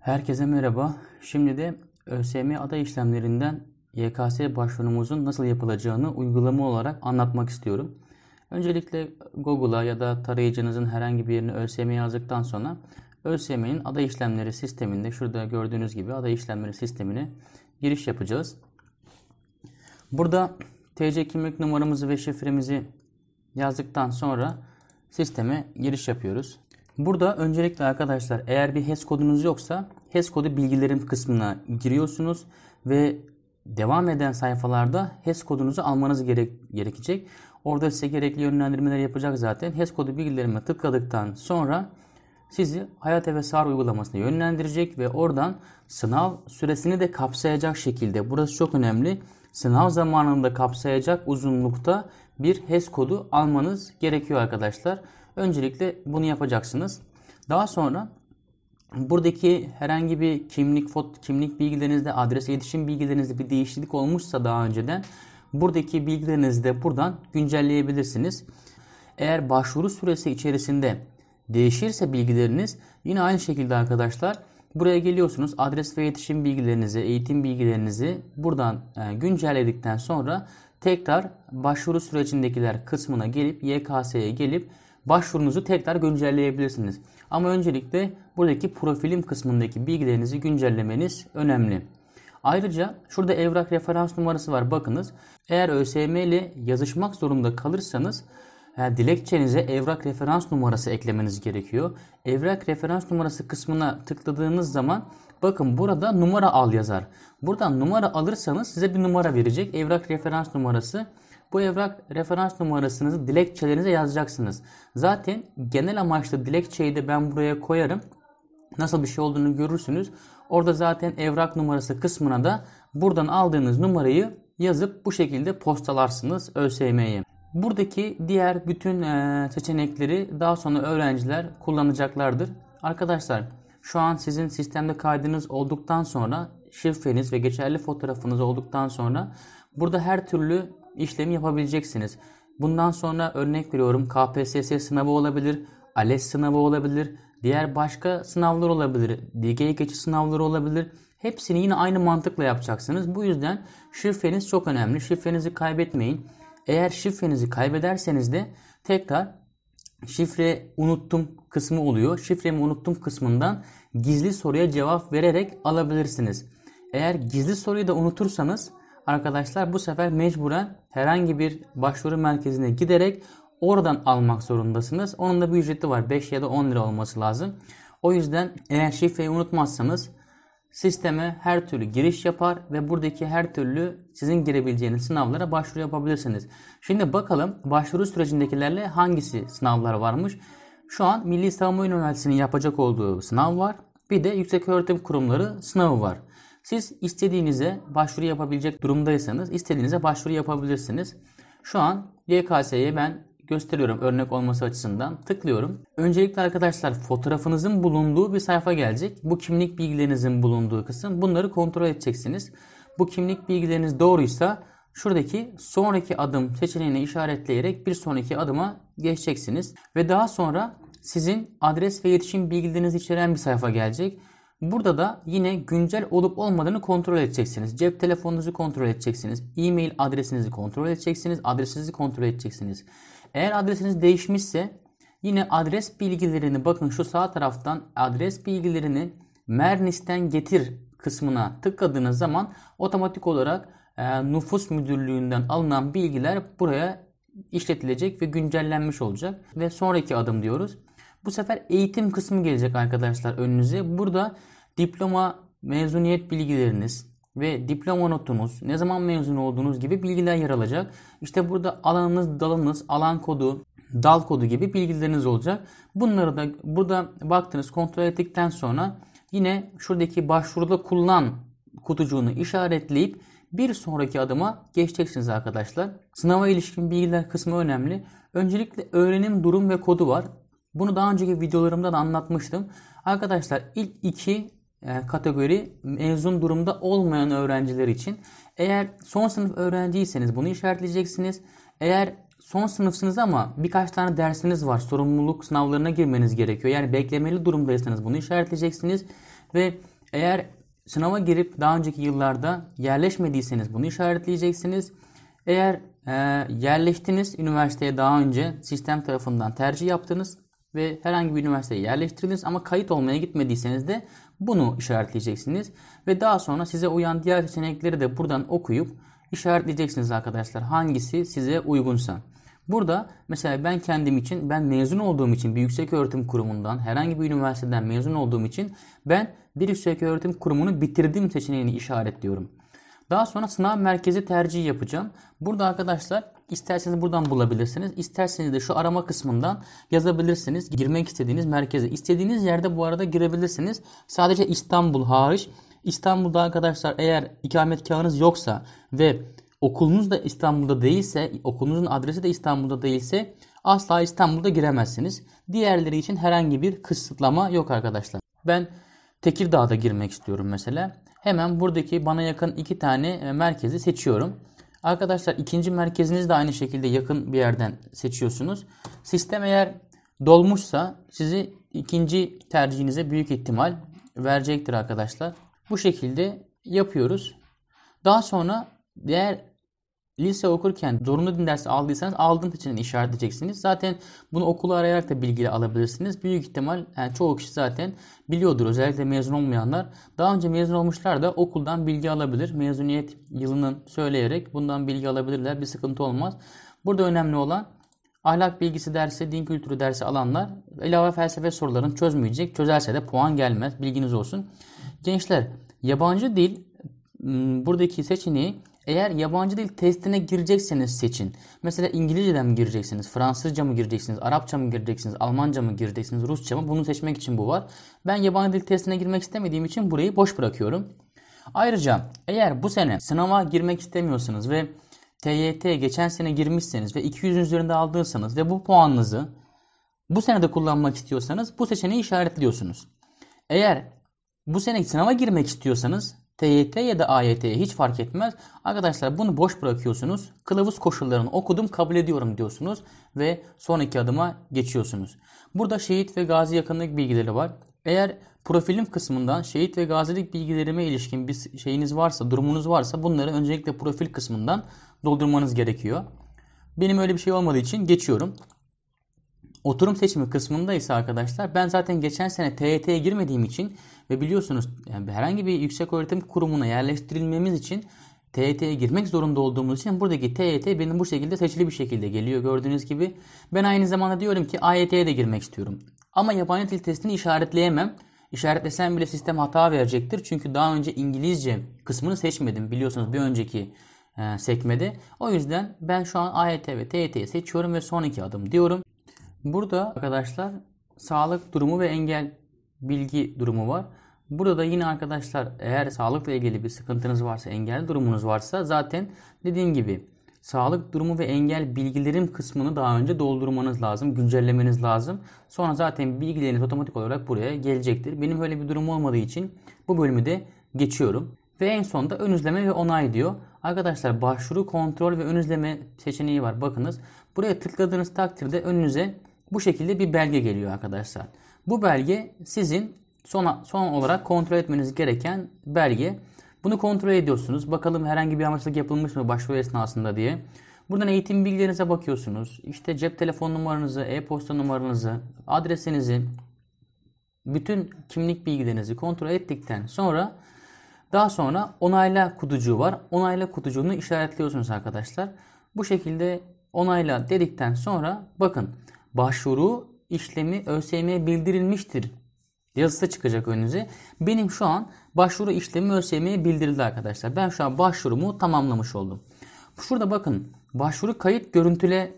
Herkese merhaba. Şimdi de ÖSYM aday işlemlerinden YKS başvurumuzun nasıl yapılacağını uygulama olarak anlatmak istiyorum. Öncelikle Google'a ya da tarayıcınızın herhangi bir yerine ÖSYM yazdıktan sonra ÖSYM'nin aday işlemleri sisteminde şurada gördüğünüz gibi aday işlemleri sistemine giriş yapacağız. Burada TC kimlik numaramızı ve şifremizi yazdıktan sonra sisteme giriş yapıyoruz. Burada öncelikle arkadaşlar eğer bir HES kodunuz yoksa HES kodu bilgilerim kısmına giriyorsunuz ve devam eden sayfalarda HES kodunuzu almanız gerek gerekecek. Orada size gerekli yönlendirmeler yapacak zaten. HES kodu bilgilerime tıkladıktan sonra sizi Hayat ve Sar uygulamasına yönlendirecek ve oradan sınav süresini de kapsayacak şekilde burası çok önemli. Sınav zamanını da kapsayacak uzunlukta bir HES kodu almanız gerekiyor arkadaşlar. Öncelikle bunu yapacaksınız. Daha sonra buradaki herhangi bir kimlik fot kimlik bilgilerinizde, adres iletişim bilgilerinizde bir değişiklik olmuşsa daha önceden buradaki bilgilerinizi de buradan güncelleyebilirsiniz. Eğer başvuru süresi içerisinde değişirse bilgileriniz yine aynı şekilde arkadaşlar buraya geliyorsunuz. Adres ve iletişim bilgilerinizi, eğitim bilgilerinizi buradan e, güncelledikten sonra tekrar başvuru sürecindekiler kısmına gelip YKS'ye gelip başvurunuzu tekrar güncelleyebilirsiniz. Ama öncelikle buradaki profilim kısmındaki bilgilerinizi güncellemeniz önemli. Ayrıca şurada evrak referans numarası var bakınız. Eğer ÖSYM ile yazışmak zorunda kalırsanız yani e, dilekçenize evrak referans numarası eklemeniz gerekiyor. Evrak referans numarası kısmına tıkladığınız zaman bakın burada numara al yazar. Buradan numara alırsanız size bir numara verecek. Evrak referans numarası bu evrak referans numarasınızı dilekçelerinize yazacaksınız. Zaten genel amaçlı dilekçeyi de ben buraya koyarım. Nasıl bir şey olduğunu görürsünüz. Orada zaten evrak numarası kısmına da buradan aldığınız numarayı yazıp bu şekilde postalarsınız ÖSYM'ye. Buradaki diğer bütün e, seçenekleri daha sonra öğrenciler kullanacaklardır. Arkadaşlar şu an sizin sistemde kaydınız olduktan sonra şifreniz ve geçerli fotoğrafınız olduktan sonra burada her türlü işlemi yapabileceksiniz. Bundan sonra örnek veriyorum KPSS sınavı olabilir, ALES sınavı olabilir, diğer başka sınavlar olabilir, DG geçiş sınavları olabilir. Hepsini yine aynı mantıkla yapacaksınız. Bu yüzden şifreniz çok önemli. Şifrenizi kaybetmeyin. Eğer şifrenizi kaybederseniz de tekrar şifre unuttum kısmı oluyor. Şifremi unuttum kısmından gizli soruya cevap vererek alabilirsiniz. Eğer gizli soruyu da unutursanız arkadaşlar bu sefer mecburen herhangi bir başvuru merkezine giderek oradan almak zorundasınız. Onun da bir ücreti var. 5 ya da 10 lira olması lazım. O yüzden eğer şifreyi unutmazsanız sisteme her türlü giriş yapar ve buradaki her türlü sizin girebileceğiniz sınavlara başvuru yapabilirsiniz. Şimdi bakalım başvuru sürecindekilerle hangisi sınavlar varmış? Şu an Milli Savunma Üniversitesi'nin yapacak olduğu sınav var. Bir de Yüksek Öğretim Kurumları sınavı var. Siz istediğinize başvuru yapabilecek durumdaysanız istediğinize başvuru yapabilirsiniz. Şu an YKS'ye ben gösteriyorum örnek olması açısından. Tıklıyorum. Öncelikle arkadaşlar fotoğrafınızın bulunduğu bir sayfa gelecek. Bu kimlik bilgilerinizin bulunduğu kısım. Bunları kontrol edeceksiniz. Bu kimlik bilgileriniz doğruysa şuradaki sonraki adım seçeneğini işaretleyerek bir sonraki adıma geçeceksiniz. Ve daha sonra sizin adres ve iletişim bilgilerinizi içeren bir sayfa gelecek. Burada da yine güncel olup olmadığını kontrol edeceksiniz. Cep telefonunuzu kontrol edeceksiniz. E-mail adresinizi kontrol edeceksiniz. Adresinizi kontrol edeceksiniz. Eğer adresiniz değişmişse yine adres bilgilerini bakın şu sağ taraftan adres bilgilerini Mernis'ten getir kısmına tıkladığınız zaman otomatik olarak e, nüfus müdürlüğünden alınan bilgiler buraya işletilecek ve güncellenmiş olacak ve sonraki adım diyoruz. Bu sefer eğitim kısmı gelecek arkadaşlar önünüze. Burada diploma, mezuniyet bilgileriniz, ve diploma notunuz, ne zaman mezun olduğunuz gibi bilgiler yer alacak. İşte burada alanınız, dalınız, alan kodu, dal kodu gibi bilgileriniz olacak. Bunları da burada baktınız kontrol ettikten sonra yine şuradaki başvuruda kullan kutucuğunu işaretleyip bir sonraki adıma geçeceksiniz arkadaşlar. Sınava ilişkin bilgiler kısmı önemli. Öncelikle öğrenim durum ve kodu var. Bunu daha önceki videolarımda da anlatmıştım. Arkadaşlar ilk iki e, kategori mezun durumda olmayan öğrenciler için. Eğer son sınıf öğrenciyseniz bunu işaretleyeceksiniz. Eğer son sınıfsınız ama birkaç tane dersiniz var. Sorumluluk sınavlarına girmeniz gerekiyor. Yani beklemeli durumdaysanız bunu işaretleyeceksiniz. Ve eğer sınava girip daha önceki yıllarda yerleşmediyseniz bunu işaretleyeceksiniz. Eğer e, yerleştiniz üniversiteye daha önce sistem tarafından tercih yaptınız ve herhangi bir üniversiteye yerleştirdiniz ama kayıt olmaya gitmediyseniz de bunu işaretleyeceksiniz. Ve daha sonra size uyan diğer seçenekleri de buradan okuyup işaretleyeceksiniz arkadaşlar hangisi size uygunsa. Burada mesela ben kendim için ben mezun olduğum için bir yüksek öğretim kurumundan herhangi bir üniversiteden mezun olduğum için ben bir yüksek öğretim kurumunu bitirdim seçeneğini işaretliyorum. Daha sonra sınav merkezi tercihi yapacağım. Burada arkadaşlar isterseniz buradan bulabilirsiniz. İsterseniz de şu arama kısmından yazabilirsiniz. Girmek istediğiniz merkeze. istediğiniz yerde bu arada girebilirsiniz. Sadece İstanbul hariç. İstanbul'da arkadaşlar eğer ikametgahınız yoksa ve okulunuz da İstanbul'da değilse, okulunuzun adresi de İstanbul'da değilse asla İstanbul'da giremezsiniz. Diğerleri için herhangi bir kısıtlama yok arkadaşlar. Ben Tekirdağ'da girmek istiyorum mesela. Hemen buradaki bana yakın iki tane e, merkezi seçiyorum. Arkadaşlar ikinci merkezinizi de aynı şekilde yakın bir yerden seçiyorsunuz. Sistem eğer dolmuşsa sizi ikinci tercihinize büyük ihtimal verecektir arkadaşlar. Bu şekilde yapıyoruz. Daha sonra diğer Lise okurken zorunlu din dersi aldıysanız aldığınız için işaretleyeceksiniz. Zaten bunu okulu arayarak da bilgiyle alabilirsiniz. Büyük ihtimal yani çoğu kişi zaten biliyordur. Özellikle mezun olmayanlar. Daha önce mezun olmuşlar da okuldan bilgi alabilir. Mezuniyet yılının söyleyerek bundan bilgi alabilirler. Bir sıkıntı olmaz. Burada önemli olan ahlak bilgisi dersi, din kültürü dersi alanlar ilave felsefe sorularını çözmeyecek. Çözerse de puan gelmez. Bilginiz olsun. Gençler yabancı dil hmm, buradaki seçeneği eğer yabancı dil testine girecekseniz seçin. Mesela İngilizceden mi gireceksiniz, Fransızca mı gireceksiniz, Arapça mı gireceksiniz, Almanca mı gireceksiniz, Rusça mı? Bunu seçmek için bu var. Ben yabancı dil testine girmek istemediğim için burayı boş bırakıyorum. Ayrıca eğer bu sene sınava girmek istemiyorsunuz ve TYT geçen sene girmişseniz ve 200 üzerinde aldıysanız ve bu puanınızı bu sene de kullanmak istiyorsanız bu seçeneği işaretliyorsunuz. Eğer bu sene sınava girmek istiyorsanız TYT ya da AYT hiç fark etmez. Arkadaşlar bunu boş bırakıyorsunuz. Kılavuz koşullarını okudum kabul ediyorum diyorsunuz. Ve sonraki adıma geçiyorsunuz. Burada şehit ve gazi yakınlık bilgileri var. Eğer profilim kısmından şehit ve gazilik bilgilerime ilişkin bir şeyiniz varsa, durumunuz varsa bunları öncelikle profil kısmından doldurmanız gerekiyor. Benim öyle bir şey olmadığı için geçiyorum. Oturum seçimi kısmında ise arkadaşlar ben zaten geçen sene TYT'ye girmediğim için ve biliyorsunuz yani herhangi bir yüksek öğretim kurumuna yerleştirilmemiz için TYT'ye girmek zorunda olduğumuz için buradaki TYT benim bu şekilde seçili bir şekilde geliyor gördüğünüz gibi. Ben aynı zamanda diyorum ki AYT'ye de girmek istiyorum. Ama yabancı dil testini işaretleyemem. İşaretlesem bile sistem hata verecektir. Çünkü daha önce İngilizce kısmını seçmedim biliyorsunuz bir önceki e, sekmede. O yüzden ben şu an AYT ve TYT'yi seçiyorum ve son iki adım diyorum. Burada arkadaşlar sağlık durumu ve engel bilgi durumu var. Burada da yine arkadaşlar eğer sağlıkla ilgili bir sıkıntınız varsa, engel durumunuz varsa zaten dediğim gibi sağlık durumu ve engel bilgilerim kısmını daha önce doldurmanız lazım, güncellemeniz lazım. Sonra zaten bilgileriniz otomatik olarak buraya gelecektir. Benim öyle bir durum olmadığı için bu bölümü de geçiyorum. Ve en sonda ön izleme ve onay diyor. Arkadaşlar başvuru, kontrol ve ön izleme seçeneği var. Bakınız buraya tıkladığınız takdirde önünüze bu şekilde bir belge geliyor arkadaşlar. Bu belge sizin sona son olarak kontrol etmeniz gereken belge. Bunu kontrol ediyorsunuz. Bakalım herhangi bir yanlışlık yapılmış mı başvuru esnasında diye. Buradan eğitim bilgilerinize bakıyorsunuz. İşte cep telefon numaranızı, e-posta numaranızı, adresinizi, bütün kimlik bilgilerinizi kontrol ettikten sonra daha sonra onayla kutucuğu var. Onayla kutucuğunu işaretliyorsunuz arkadaşlar. Bu şekilde onayla dedikten sonra bakın başvuru işlemi ÖSYM'ye bildirilmiştir yazısı çıkacak önünüze. Benim şu an başvuru işlemi ÖSYM'ye bildirildi arkadaşlar. Ben şu an başvurumu tamamlamış oldum. Şurada bakın başvuru kayıt görüntüle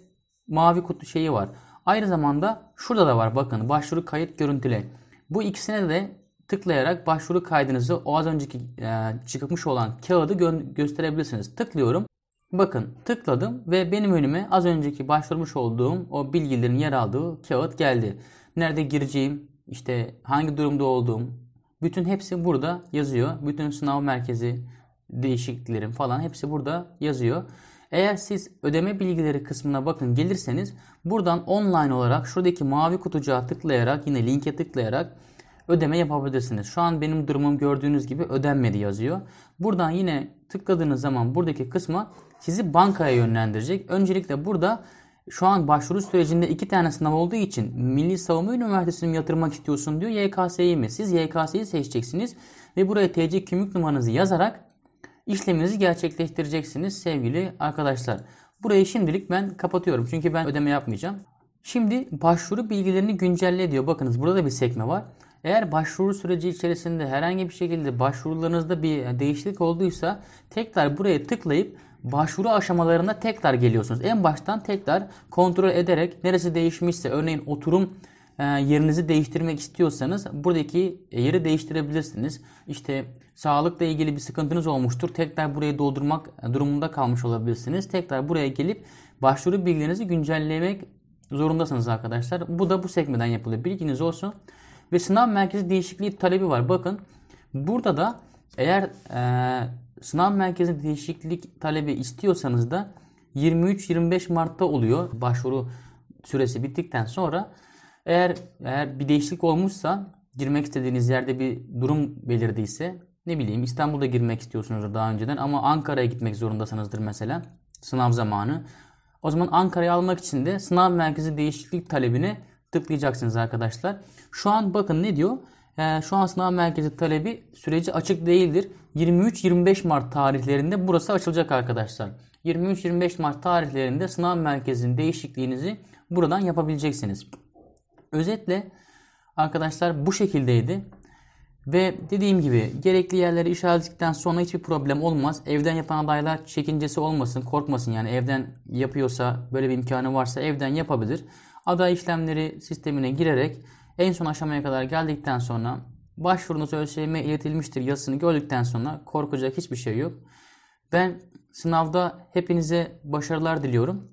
mavi kutu şeyi var. Aynı zamanda şurada da var bakın başvuru kayıt görüntüle. Bu ikisine de tıklayarak başvuru kaydınızı o az önceki e, çıkmış olan kağıdı gö gösterebilirsiniz. Tıklıyorum. Bakın tıkladım ve benim önüme az önceki başvurmuş olduğum o bilgilerin yer aldığı kağıt geldi. Nerede gireceğim, işte hangi durumda olduğum, bütün hepsi burada yazıyor. Bütün sınav merkezi değişikliklerim falan hepsi burada yazıyor. Eğer siz ödeme bilgileri kısmına bakın gelirseniz buradan online olarak şuradaki mavi kutucuğa tıklayarak yine linke tıklayarak ödeme yapabilirsiniz. Şu an benim durumum gördüğünüz gibi ödenmedi yazıyor. Buradan yine tıkladığınız zaman buradaki kısma sizi bankaya yönlendirecek. Öncelikle burada şu an başvuru sürecinde iki tane sınav olduğu için Milli Savunma Üniversitesi'ni yatırmak istiyorsun diyor YKS'yi mi? Siz YKS'yi seçeceksiniz ve buraya TC kimlik numaranızı yazarak işleminizi gerçekleştireceksiniz sevgili arkadaşlar. Burayı şimdilik ben kapatıyorum çünkü ben ödeme yapmayacağım. Şimdi başvuru bilgilerini güncelle diyor. Bakınız burada da bir sekme var. Eğer başvuru süreci içerisinde herhangi bir şekilde başvurularınızda bir değişiklik olduysa tekrar buraya tıklayıp başvuru aşamalarında tekrar geliyorsunuz. En baştan tekrar kontrol ederek neresi değişmişse örneğin oturum e, yerinizi değiştirmek istiyorsanız buradaki yeri değiştirebilirsiniz. İşte sağlıkla ilgili bir sıkıntınız olmuştur. Tekrar burayı doldurmak durumunda kalmış olabilirsiniz. Tekrar buraya gelip başvuru bilgilerinizi güncellemek zorundasınız arkadaşlar. Bu da bu sekmeden yapılıyor. Bilginiz olsun ve sınav merkezi değişikliği talebi var. Bakın burada da eğer e, sınav merkezi değişiklik talebi istiyorsanız da 23-25 Mart'ta oluyor başvuru süresi bittikten sonra. Eğer eğer bir değişiklik olmuşsa girmek istediğiniz yerde bir durum belirdiyse ne bileyim İstanbul'da girmek istiyorsunuz daha önceden ama Ankara'ya gitmek zorundasınızdır mesela sınav zamanı. O zaman Ankara'yı almak için de sınav merkezi değişiklik talebini tıklayacaksınız arkadaşlar. Şu an bakın ne diyor? Ee, şu an sınav merkezi talebi süreci açık değildir. 23-25 Mart tarihlerinde burası açılacak arkadaşlar. 23-25 Mart tarihlerinde sınav merkezinin değişikliğinizi buradan yapabileceksiniz. Özetle arkadaşlar bu şekildeydi. Ve dediğim gibi gerekli yerleri işaretledikten sonra hiçbir problem olmaz. Evden yapan adaylar çekincesi olmasın, korkmasın. Yani evden yapıyorsa, böyle bir imkanı varsa evden yapabilir aday işlemleri sistemine girerek en son aşamaya kadar geldikten sonra başvurunuz ÖSYM iletilmiştir yazısını gördükten sonra korkacak hiçbir şey yok. Ben sınavda hepinize başarılar diliyorum.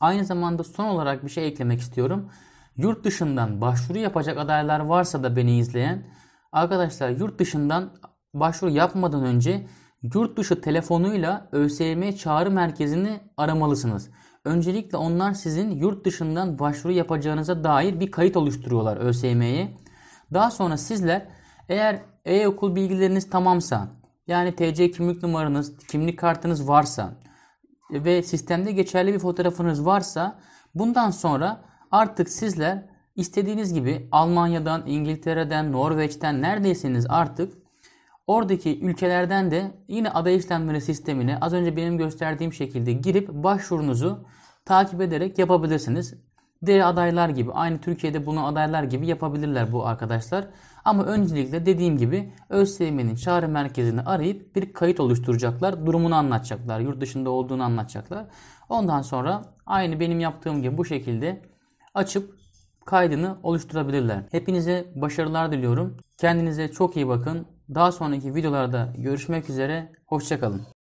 Aynı zamanda son olarak bir şey eklemek istiyorum. Yurt dışından başvuru yapacak adaylar varsa da beni izleyen arkadaşlar yurt dışından başvuru yapmadan önce yurt dışı telefonuyla ÖSYM çağrı merkezini aramalısınız. Öncelikle onlar sizin yurt dışından başvuru yapacağınıza dair bir kayıt oluşturuyorlar ÖSYM'ye. Daha sonra sizler eğer e-okul bilgileriniz tamamsa yani TC kimlik numaranız, kimlik kartınız varsa ve sistemde geçerli bir fotoğrafınız varsa bundan sonra artık sizler istediğiniz gibi Almanya'dan, İngiltere'den, Norveç'ten neredeyseniz artık Oradaki ülkelerden de yine aday işlemleri sistemine az önce benim gösterdiğim şekilde girip başvurunuzu takip ederek yapabilirsiniz. Diğer adaylar gibi aynı Türkiye'de bunu adaylar gibi yapabilirler bu arkadaşlar. Ama öncelikle dediğim gibi ÖSYM'nin çağrı merkezini arayıp bir kayıt oluşturacaklar. Durumunu anlatacaklar. Yurt dışında olduğunu anlatacaklar. Ondan sonra aynı benim yaptığım gibi bu şekilde açıp kaydını oluşturabilirler. Hepinize başarılar diliyorum. Kendinize çok iyi bakın. Daha sonraki videolarda görüşmek üzere. Hoşçakalın.